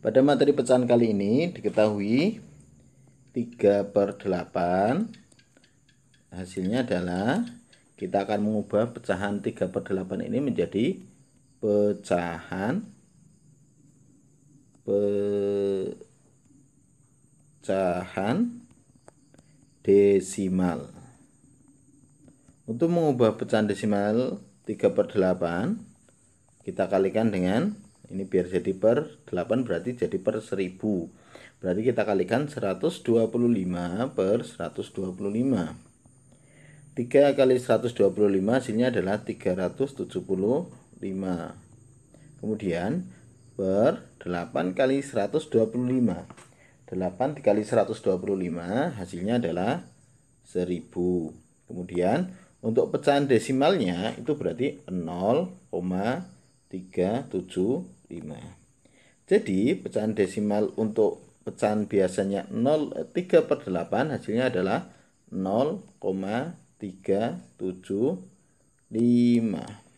Pada materi pecahan kali ini diketahui 3 per 8 Hasilnya adalah kita akan mengubah pecahan 3 per 8 ini menjadi pecahan pecahan desimal Untuk mengubah pecahan desimal 3 per 8 kita kalikan dengan ini biar jadi per 8 berarti jadi per 1000 berarti kita kalikan 125 per 125 3 kali 125 hasilnya adalah 375 kemudian per 8 kali 125 8 dikali 125 hasilnya adalah 1000 kemudian untuk pecahan desimalnya itu berarti 0,375 5 jadi pecahan desimal untuk pecahan biasanya 0 3 eh, per 8 hasilnya adalah 0,375